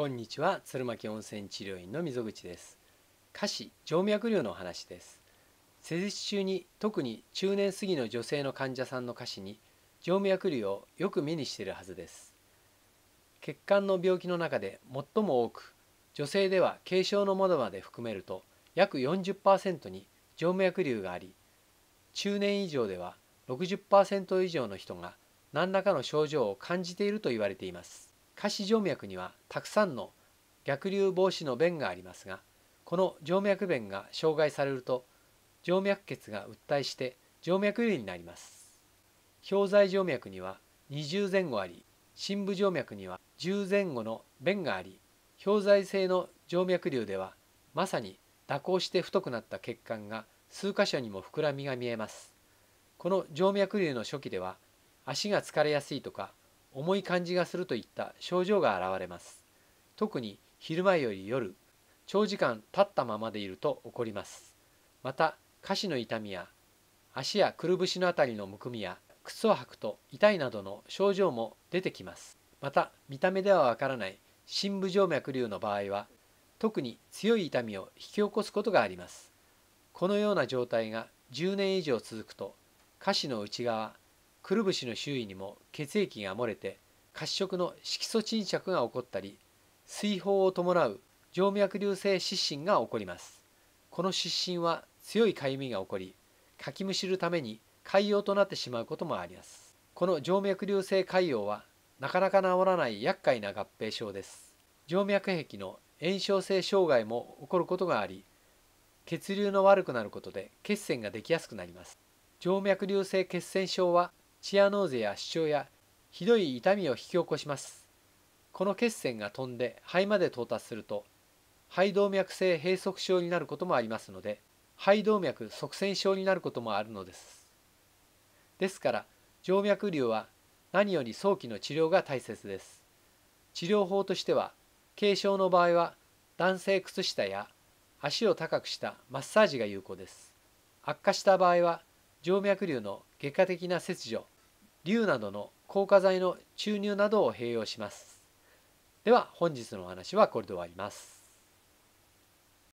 こんにちは鶴巻温泉治療院の溝口です下肢静脈瘤の話です施術中に特に中年過ぎの女性の患者さんの下肢に静脈瘤をよく目にしているはずです血管の病気の中で最も多く女性では軽症のものまで含めると約40%に静脈瘤があり中年以上では60%以上の人が何らかの症状を感じていると言われています下肢静脈にはたくさんの逆流防止の弁がありますがこの静脈弁が障害されると静脈血が訴えして静脈瘤になります表材静脈には20前後あり深部静脈には10前後の弁があり表材性の静脈瘤ではまさに蛇行して太くなった血管が数箇所にも膨らみが見えますこの静脈瘤の初期では足が疲れやすいとか重い感じがするといった症状が現れます特に昼間より夜長時間立ったままでいると起こりますまた下肢の痛みや足やくるぶしのあたりのむくみや靴を履くと痛いなどの症状も出てきますまた見た目ではわからない深部静脈瘤の場合は特に強い痛みを引き起こすことがありますこのような状態が10年以上続くと下肢の内側くるぶしの周囲にも血液が漏れて褐色の色素沈着が起こったり水泡を伴う静脈瘤性湿疹が起こりますこの湿疹は強いかゆみが起こりかきむしるために潰瘍となってしまうこともありますこの静脈瘤性潰瘍はなかなか治らない厄介な合併症です静脈壁の炎症性障害も起こることがあり血流の悪くなることで血栓ができやすくなります静脈瘤性血栓症はチアノーゼや主張やひどい痛みを引き起こしますこの血栓が飛んで肺まで到達すると肺動脈性閉塞症になることもありますので肺動脈塞栓症になることもあるのですですから静脈瘤は何より早期の治療が大切です治療法としては軽症の場合は男性靴下や足を高くしたマッサージが有効です悪化した場合は静脈瘤の外科的な切除瘤などの硬化剤の注入などを併用しますでは本日のお話はこれで終わります